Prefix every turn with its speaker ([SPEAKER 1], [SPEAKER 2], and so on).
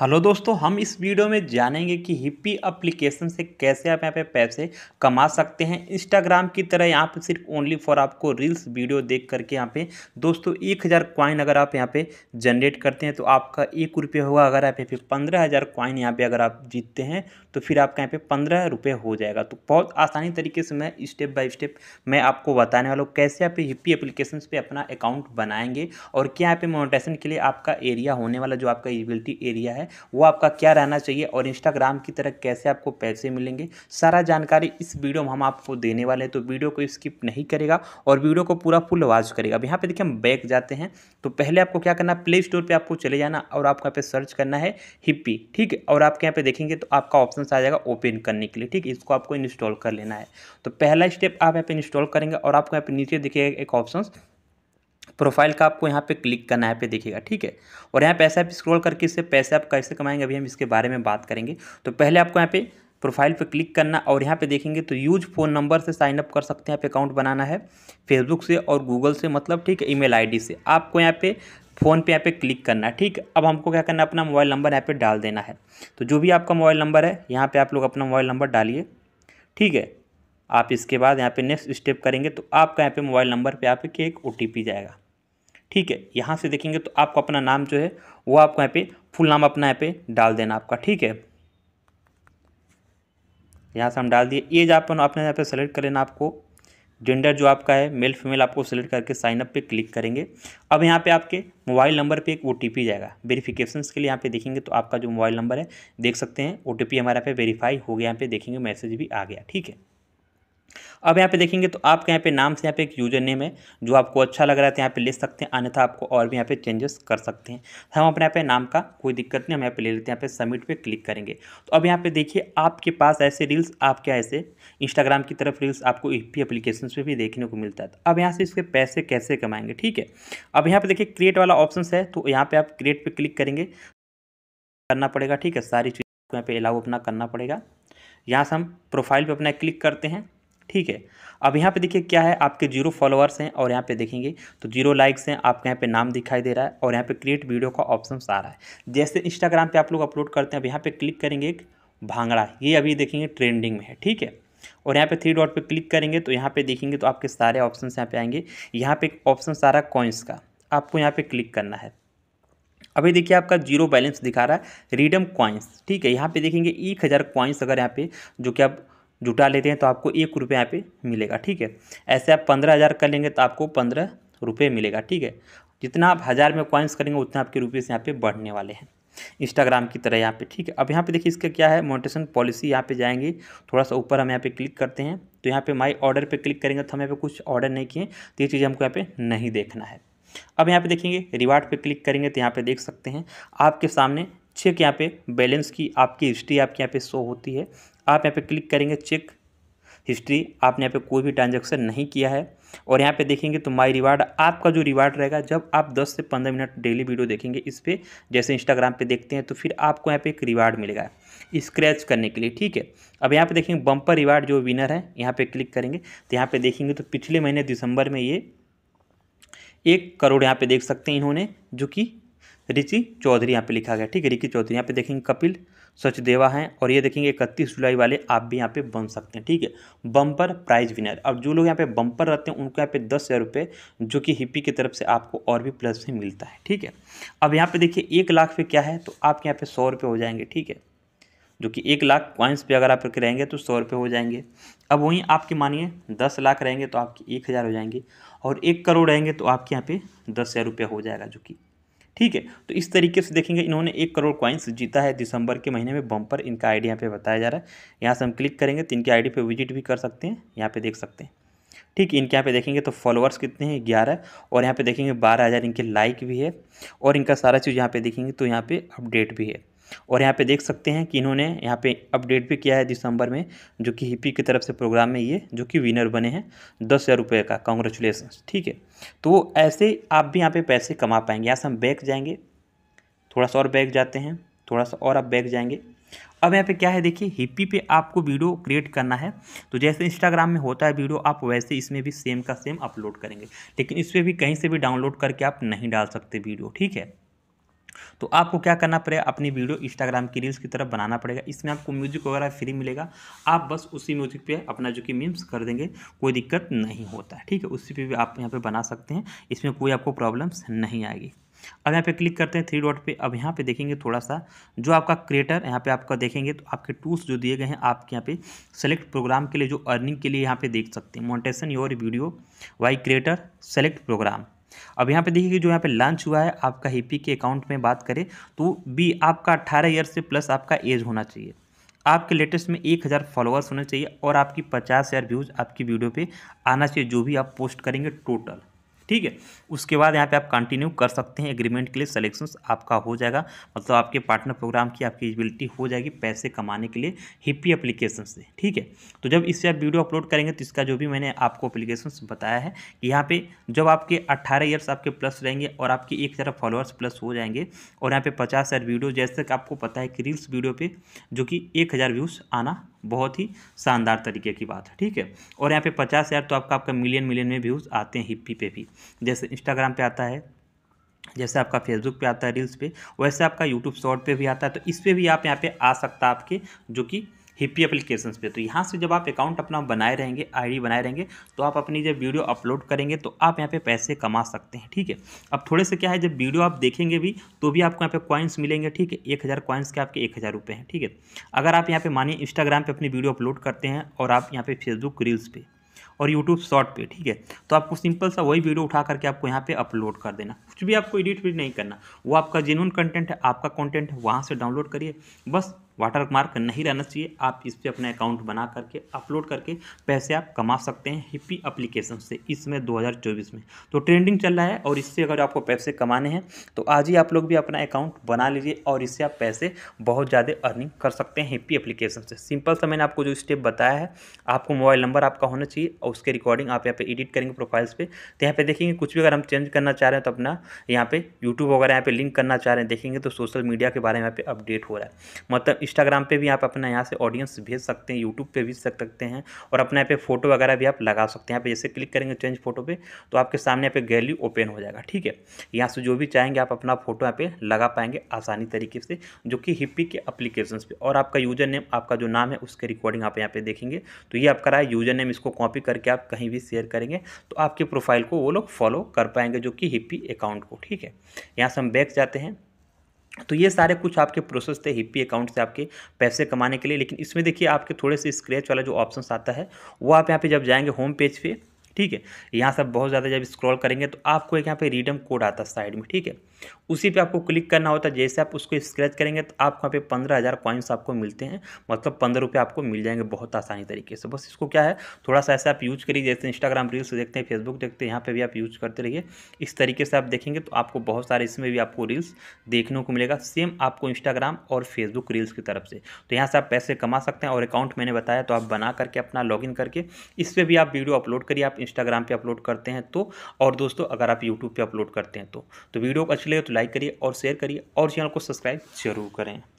[SPEAKER 1] hello दोस्तों हम इस वीडियो में जानेंगे कि हिप्पी एप्लीकेशन से कैसे आप यहाँ पे पैसे कमा सकते हैं इंस्टाग्राम की तरह यहाँ पे सिर्फ ओनली फॉर आपको रील्स वीडियो देख करके यहाँ पे दोस्तों एक हज़ार क्वाइन अगर आप यहाँ पे जनरेट करते हैं तो आपका एक रुपये होगा अगर आप यहाँ पे पंद्रह हज़ार क्वाइन यहाँ पर अगर आप जीतते हैं तो फिर आपका यहाँ पे पंद्रह रुपये हो जाएगा तो बहुत आसानी तरीके से मैं स्टेप बाई स्टेप मैं आपको बताने वाला हूँ कैसे आप हिप्पी एप्लीकेशन पर अपना अकाउंट बनाएंगे और क्या यहाँ पे मोनिटाइजेशन के लिए आपका एरिया होने वाला जो आपका एबिलिटी एरिया है है वो आपका क्या रहना चाहिए और इंस्टाग्राम की तरह कैसे आपको पैसे मिलेंगे सारा जानकारी इस वीडियो में हम आपको देने वाले हैं तो वीडियो को स्किप नहीं करेगा और वीडियो को पूरा फुल आवाज करेगा अब यहाँ पर देखिए हम बैक जाते हैं तो पहले आपको क्या करना प्ले स्टोर पर आपको चले जाना और आपको यहाँ पर सर्च करना है हिप्पी ठीक है और आपके यहाँ पर देखेंगे तो आपका ऑप्शन आ जाएगा ओपन करने के लिए ठीक है इसको आपको इंस्टॉल कर लेना है तो पहला स्टेप आप यहाँ पर इंस्टॉल करेंगे और आपको यहाँ पर नीचे देखिएगा एक ऑप्शन प्रोफाइल का आपको यहाँ पे क्लिक करना है पे देखिएगा ठीक है और यहाँ पैसे आप स्क्रॉल करके इससे पैसे आप कैसे कमाएंगे अभी हम इसके बारे में बात करेंगे तो पहले आपको यहाँ पे प्रोफाइल पे क्लिक करना और यहाँ पे देखेंगे तो यूज फ़ोन नंबर से साइन अप कर सकते हैं यहाँ पे अकाउंट बनाना है फेसबुक से और गूगल से मतलब ठीक है ईमेल आईडी से आपको यहाँ पे फ़ोन पे यहाँ पे क्लिक करना ठीक अब हमको क्या करना है अपना मोबाइल नंबर यहाँ पे डाल देना है तो जो भी आपका मोबाइल नंबर है यहाँ पे आप लोग अपना मोबाइल नंबर डालिए ठीक है आप इसके बाद यहाँ पे नेक्स्ट स्टेप करेंगे तो आपका यहाँ पे मोबाइल नंबर पे यहाँ एक ओ जाएगा ठीक है यहाँ से देखेंगे तो आपको अपना नाम जो है वो आपको यहाँ पे फुल नाम अपना यहाँ पे डाल देना आपका ठीक है यहाँ से हम डाल दिए एज आप अपने यहाँ पे सेलेक्ट कर लेना आपको जेंडर जो आपका है मेल फीमेल आपको सेलेक्ट करके साइन अप पे क्लिक करेंगे अब यहाँ पे आपके मोबाइल नंबर पे एक ओ जाएगा वेरीफिकेशन के लिए यहाँ पे देखेंगे तो आपका जो मोबाइल नंबर है देख सकते हैं ओ हमारे यहाँ पे वेरीफाई हो गया यहाँ पे देखेंगे मैसेज भी आ गया ठीक है अब यहाँ पे देखेंगे तो आपके यहाँ पे नाम से यहाँ पे एक यूजर नेम है जो आपको अच्छा लग रहा है तो यहाँ पे ले सकते हैं अन्यथा आपको और भी यहाँ पे चेंजेस कर सकते हैं हम अपने यहाँ पे नाम का कोई दिक्कत नहीं हम यहाँ पे ले लेते हैं यहाँ पे सबमिट पे क्लिक करेंगे तो अब यहाँ पे देखिए आपके पास ऐसे रील्स आपके ऐसे इंस्टाग्राम की तरफ रील्स आपको भी एप्लीकेशन पर भी देखने को मिलता है तो अब यहाँ से इसके पैसे कैसे कमाएंगे ठीक है अब यहाँ पर देखिए क्रिएट वाला ऑप्शन है तो यहाँ पर आप क्रिएट पर क्लिक करेंगे करना पड़ेगा ठीक है सारी चीज़ यहाँ पे अलाउ अपना करना पड़ेगा यहाँ से हम प्रोफाइल पर अपना क्लिक करते हैं ठीक है अब यहाँ पे देखिए क्या है आपके जीरो फॉलोअर्स हैं और यहाँ पे देखेंगे तो जीरो लाइक्स हैं आपके यहाँ पे नाम दिखाई दे रहा है और यहाँ पे क्रिएट वीडियो का ऑप्शन आ रहा है जैसे इंस्टाग्राम पे आप लोग अपलोड करते हैं अब यहाँ पे क्लिक करेंगे एक भांगड़ा ये अभी देखेंगे ट्रेंडिंग में है ठीक है और यहाँ पे थ्री डॉट पर क्लिक करेंगे तो यहाँ पर देखेंगे तो आपके सारे ऑप्शन यहाँ पे आएंगे यहाँ पे ऑप्शन सारा कॉइन्स का आपको यहाँ पर क्लिक करना है अभी देखिए आपका जीरो बैलेंस दिखा रहा है रीडम कॉइन्स ठीक है यहाँ पर देखेंगे एक हज़ार अगर यहाँ पर जो कि आप जुटा लेते हैं तो आपको एक रुपये यहाँ पे मिलेगा ठीक है ऐसे आप पंद्रह हज़ार कर लेंगे तो आपको पंद्रह रुपये मिलेगा ठीक है जितना आप हज़ार में कॉइन्स करेंगे उतना आपके रुपीज़ यहाँ पे बढ़ने वाले हैं इंस्टाग्राम की तरह यहाँ पे ठीक है अब यहाँ पे देखिए इसका क्या है मोनिटेशन पॉलिसी यहाँ पे जाएंगे थोड़ा सा ऊपर हम यहाँ पे क्लिक करते हैं तो यहाँ पे माय ऑर्डर पे क्लिक करेंगे तो हम यहाँ पे कुछ ऑर्डर नहीं किए तो ये चीज़ हमको यहाँ पे नहीं देखना है अब यहाँ पे देखेंगे रिवार्ड पे क्लिक करेंगे तो यहाँ पे देख सकते हैं आपके सामने चेक यहाँ पे बैलेंस की आपकी हिस्ट्री आपके यहाँ पे शो होती है आप यहाँ पे क्लिक करेंगे चेक हिस्ट्री आपने यहाँ पे कोई भी ट्रांजेक्शन नहीं किया है और यहाँ पे देखेंगे तो माय रिवार्ड आपका जो रिवार्ड रहेगा जब आप 10 से 15 मिनट डेली वीडियो देखेंगे इस पर जैसे इंस्टाग्राम पे देखते हैं तो फिर आपको यहाँ पे एक रिवार्ड मिलेगा स्क्रैच करने के लिए ठीक है अब यहाँ पे देखेंगे बम्पर रिवार्ड जो विनर है यहाँ पर क्लिक करेंगे तो यहाँ पर देखेंगे तो पिछले महीने दिसंबर में ये एक करोड़ यहाँ पर देख सकते हैं इन्होंने जो कि रिचि चौधरी यहाँ पे लिखा गया ठीक है रिकी चौधरी यहाँ पे देखेंगे कपिल सचदेवा हैं और ये देखेंगे इकतीस जुलाई वाले आप भी यहाँ पे बन सकते हैं ठीक है बम्पर प्राइज विनर अब जो लोग यहाँ पे बम्पर रहते हैं उनको यहाँ पे दस हज़ार रुपये जो कि हिप्पी की तरफ से आपको और भी प्लस में मिलता है ठीक है अब यहाँ पे देखिए एक लाख पे क्या है तो आपके यहाँ पे सौ रुपये हो जाएंगे ठीक है जो कि एक लाख क्वाइंस पे अगर आप रखे रहेंगे तो सौ रुपये हो जाएंगे अब वहीं आपके मानिए दस लाख रहेंगे तो आपके एक हज़ार हो जाएंगे और एक करोड़ रहेंगे तो आपके यहाँ पे दस हज़ार रुपये हो जाएगा जो कि ठीक है तो इस तरीके से देखेंगे इन्होंने एक करोड़ क्वाइंस जीता है दिसंबर के महीने में बम्पर इनका आईडी यहाँ पे बताया जा रहा है यहाँ से हम क्लिक करेंगे तो इनके आईडी पे विजिट भी कर सकते हैं यहाँ पे देख सकते हैं ठीक इनके यहाँ पे देखेंगे तो फॉलोअर्स कितने हैं ग्यारह और यहाँ पर देखेंगे बारह हज़ार इनके लाइक भी है और इनका सारा चीज़ यहाँ पर देखेंगे तो यहाँ पर अपडेट भी है और यहाँ पे देख सकते हैं कि इन्होंने यहाँ पे अपडेट भी किया है दिसंबर में जो कि हिपी की तरफ से प्रोग्राम में ये जो कि विनर बने हैं दस हज़ार रुपये का कॉन्ग्रेचुलेसन ठीक है तो ऐसे आप भी यहाँ पे पैसे कमा पाएंगे यहाँ से हम बैग जाएंगे थोड़ा सा और बैग जाते हैं थोड़ा सा और आप बैग जाएंगे अब यहाँ पे क्या है देखिए हिप्पी पे आपको वीडियो क्रिएट करना है तो जैसे इंस्टाग्राम में होता है वीडियो आप वैसे इसमें भी सेम का सेम अपलोड करेंगे लेकिन इस पर भी कहीं से भी डाउनलोड करके आप नहीं डाल सकते वीडियो ठीक है तो आपको क्या करना पड़ेगा अपनी वीडियो इंस्टाग्राम की रील्स की तरफ बनाना पड़ेगा इसमें आपको म्यूजिक वगैरह फ्री मिलेगा आप बस उसी म्यूजिक पे अपना जो कि मीम्स कर देंगे कोई दिक्कत नहीं होता है ठीक है उसी पे भी आप यहाँ पे बना सकते हैं इसमें कोई आपको प्रॉब्लम्स नहीं आएगी अब यहाँ पे क्लिक करते हैं थ्री डॉट पे अब यहाँ पे देखेंगे थोड़ा सा जो आपका क्रिएटर यहाँ पे आपका देखेंगे तो आपके टूल्स जो दिए गए हैं आपके यहाँ पे सेलेक्ट प्रोग्राम के लिए जो अर्निंग के लिए यहाँ पे देख सकते हैं मोन्टेशन योर वीडियो वाई क्रिएटर सेलेक्ट प्रोग्राम अब यहाँ पे देखिए कि जो यहाँ पे लॉन्च हुआ है आपका हिपी के अकाउंट में बात करें तो भी आपका अट्ठारह ईयर से प्लस आपका एज होना चाहिए आपके लेटेस्ट में एक हज़ार फॉलोअर्स होने चाहिए और आपकी पचास हज़ार व्यूज़ आपकी वीडियो पे आना चाहिए जो भी आप पोस्ट करेंगे टोटल ठीक है उसके बाद यहाँ पे आप कंटिन्यू कर सकते हैं एग्रीमेंट के लिए सलेक्शन आपका हो जाएगा मतलब आपके पार्टनर प्रोग्राम की आपकी एजिबिलिटी हो जाएगी पैसे कमाने के लिए हिप्पी एप्लीकेशन से ठीक है तो जब इससे आप वीडियो अपलोड करेंगे तो इसका जो भी मैंने आपको अप्लीकेशन बताया है कि यहाँ पे जब आपके अट्ठारह ईयर्स आपके प्लस रहेंगे और आपके एक हज़ार फॉलोअर्स प्लस हो जाएंगे और यहाँ पर पचास हज़ार वीडियो जैसे कि आपको पता है कि रील्स वीडियो पर जो कि एक हज़ार व्यूज़ आना बहुत ही शानदार तरीके की बात है ठीक है और यहाँ पे पचास हज़ार तो आपका आपका मिलियन मिलियन में व्यूज़ आते हैं हिप्पी पे भी जैसे इंस्टाग्राम पे आता है जैसे आपका फेसबुक पे आता है रील्स पे वैसे आपका यूट्यूब शॉर्ट पे भी आता है तो इस पर भी आप यहाँ पे आ सकता है आपके जो कि हिप्पी अप्लीकेशन पे तो यहाँ से जब आप अकाउंट अपना बनाए रहेंगे आईडी बनाए रहेंगे तो आप अपनी जब वीडियो अपलोड करेंगे तो आप यहाँ पे पैसे कमा सकते हैं ठीक है अब थोड़े से क्या है जब वीडियो आप देखेंगे भी तो भी आपको यहाँ पे कॉइन्स मिलेंगे ठीक है एक हज़ार कॉइन्स के आपके एक हज़ार रुपये हैं ठीक है अगर आप यहाँ पर मानिए इंस्टाग्राम पर अपनी वीडियो अपलोड करते हैं और आप यहाँ पर फेसबुक रील्स पर और यूट्यूब शॉर्ट पे ठीक है तो आपको सिंपल सा वही वीडियो उठा करके आपको यहाँ पे अपलोड कर देना कुछ भी आपको एडिट भी नहीं करना वो आपका जेनुअन कंटेंट है आपका कंटेंट है वहाँ से डाउनलोड करिए बस वाटर मार्क नहीं रहना चाहिए आप इस पर अपना अकाउंट बना करके अपलोड करके पैसे आप कमा सकते हैं हिप्पी अप्लीकेशन से इसमें 2024 में तो ट्रेंडिंग चल रहा है और इससे अगर आपको पैसे कमाने हैं तो आज ही आप लोग भी अपना अकाउंट बना लीजिए और इससे आप पैसे बहुत ज़्यादा अर्निंग कर सकते हैं हिप्पी अप्लीकेशन से सिंपल सा मैंने आपको जो स्टेप बताया है आपको मोबाइल नंबर आपका होना चाहिए और उसके रिकॉर्डिंग आप यहाँ पर एडिट करेंगे प्रोफाइल्स पर तो यहाँ पे देखेंगे कुछ भी अगर हम चेंज करना चाह रहे हैं तो अपना यहाँ पर यूट्यूब वगैरह यहाँ पर लिंक करना चाह रहे हैं देखेंगे तो सोशल मीडिया के बारे में यहाँ पे अपडेट हो रहा है मतलब इंस्टाग्राम पे भी आप अपना यहाँ से ऑडियंस भेज सकते हैं यूट्यूब पे भी सक सकते हैं और अपने यहाँ पे फोटो वगैरह भी आप लगा सकते हैं यहाँ पे जैसे क्लिक करेंगे चेंज फोटो पे तो आपके सामने यहाँ पे गैलरी ओपन हो जाएगा ठीक है यहाँ से जो भी चाहेंगे आप अपना फोटो यहाँ पे लगा पाएंगे आसानी तरीके से जो कि हिप्पी के अप्लीकेशन पर और आपका यूजर नेम आपका जो नाम है उसके रिकॉर्डिंग आप यहाँ पे देखेंगे तो ये आपका रहा है यूजर नेम इसको कॉपी करके आप कहीं भी शेयर करेंगे तो आपके प्रोफाइल को वो लोग फॉलो कर पाएंगे जो कि हिप्पी अकाउंट को ठीक है यहाँ से हम बैक जाते हैं तो ये सारे कुछ आपके प्रोसेस थे हिप्पी अकाउंट से आपके पैसे कमाने के लिए लेकिन इसमें देखिए आपके थोड़े से स्क्रैच वाला जो ऑप्शन आता है वो आप यहाँ पे जब जाएंगे होम पेज पे ठीक है यहाँ से बहुत ज़्यादा जब स्क्रॉल करेंगे तो आपको एक यहाँ पे रीडम कोड आता है साइड में ठीक है उसी पे आपको क्लिक करना होता है जैसे आप उसको स्क्रैच करेंगे तो आपको यहाँ पे पंद्रह हज़ार कॉइन्स आपको मिलते हैं मतलब पंद्रह रुपये आपको मिल जाएंगे बहुत आसानी तरीके से बस इसको क्या है थोड़ा सा ऐसा आप यूज करिए जैसे इंस्टाग्राम रील्स देखते हैं फेसबुक देखते हैं यहाँ पर भी आप यूज करते रहिए इस तरीके से आप देखेंगे तो आपको बहुत सारे इसमें भी आपको रील्स देखने को मिलेगा सेम आपको इंस्टाग्राम और फेसबुक रील्स की तरफ से तो यहाँ से आप पैसे कमा सकते हैं और अकाउंट मैंने बताया तो आप बना करके अपना लॉगिन करके इस पर भी आप वीडियो अपलोड करिए आप इंस्टाग्राम पर अपलोड करते हैं तो और दोस्तों अगर आप यूट्यूब पर अपलोड करते हैं तो, तो वीडियो को अच्छा अच्छी लगे तो लाइक करिए और शेयर करिए और चैनल को सब्सक्राइब जरूर करें